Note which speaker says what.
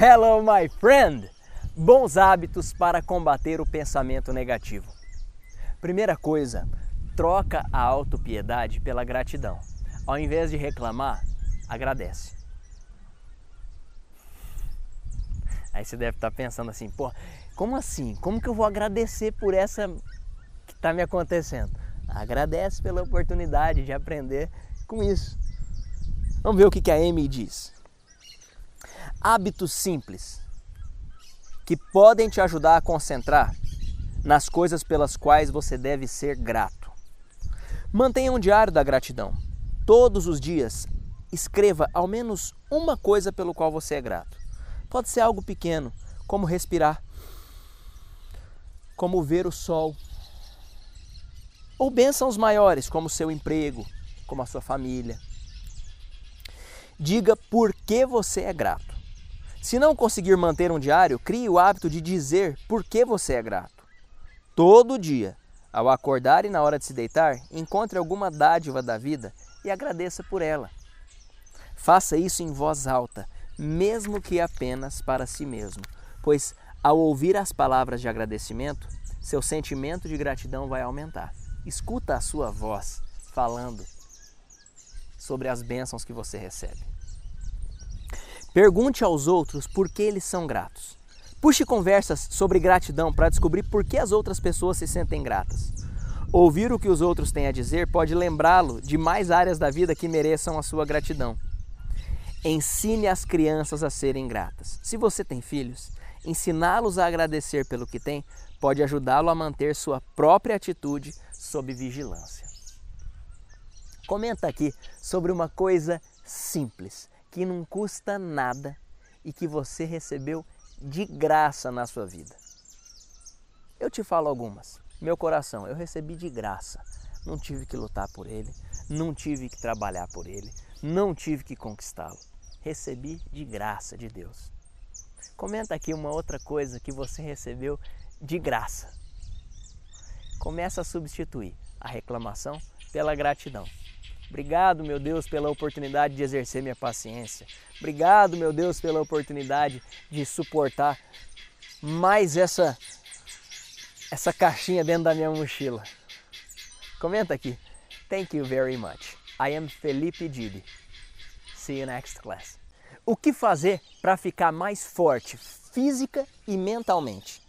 Speaker 1: Hello, my friend! Bons hábitos para combater o pensamento negativo. Primeira coisa, troca a autopiedade pela gratidão. Ao invés de reclamar, agradece. Aí você deve estar tá pensando assim, pô, como assim? Como que eu vou agradecer por essa que está me acontecendo? Agradece pela oportunidade de aprender com isso. Vamos ver o que a Amy diz hábitos simples que podem te ajudar a concentrar nas coisas pelas quais você deve ser grato. Mantenha um diário da gratidão. Todos os dias, escreva ao menos uma coisa pelo qual você é grato. Pode ser algo pequeno, como respirar, como ver o sol, ou bênçãos maiores, como seu emprego, como a sua família. Diga por que você é grato. Se não conseguir manter um diário, crie o hábito de dizer por que você é grato. Todo dia, ao acordar e na hora de se deitar, encontre alguma dádiva da vida e agradeça por ela. Faça isso em voz alta, mesmo que apenas para si mesmo, pois ao ouvir as palavras de agradecimento, seu sentimento de gratidão vai aumentar. Escuta a sua voz falando sobre as bênçãos que você recebe. Pergunte aos outros por que eles são gratos. Puxe conversas sobre gratidão para descobrir por que as outras pessoas se sentem gratas. Ouvir o que os outros têm a dizer pode lembrá-lo de mais áreas da vida que mereçam a sua gratidão. Ensine as crianças a serem gratas. Se você tem filhos, ensiná-los a agradecer pelo que têm pode ajudá-lo a manter sua própria atitude sob vigilância. Comenta aqui sobre uma coisa simples que não custa nada e que você recebeu de graça na sua vida. Eu te falo algumas. Meu coração, eu recebi de graça. Não tive que lutar por ele, não tive que trabalhar por ele, não tive que conquistá-lo. Recebi de graça de Deus. Comenta aqui uma outra coisa que você recebeu de graça. Começa a substituir a reclamação pela gratidão. Obrigado, meu Deus, pela oportunidade de exercer minha paciência. Obrigado, meu Deus, pela oportunidade de suportar mais essa essa caixinha dentro da minha mochila. Comenta aqui. Thank you very much. I am Felipe Didi. See you next class. O que fazer para ficar mais forte física e mentalmente?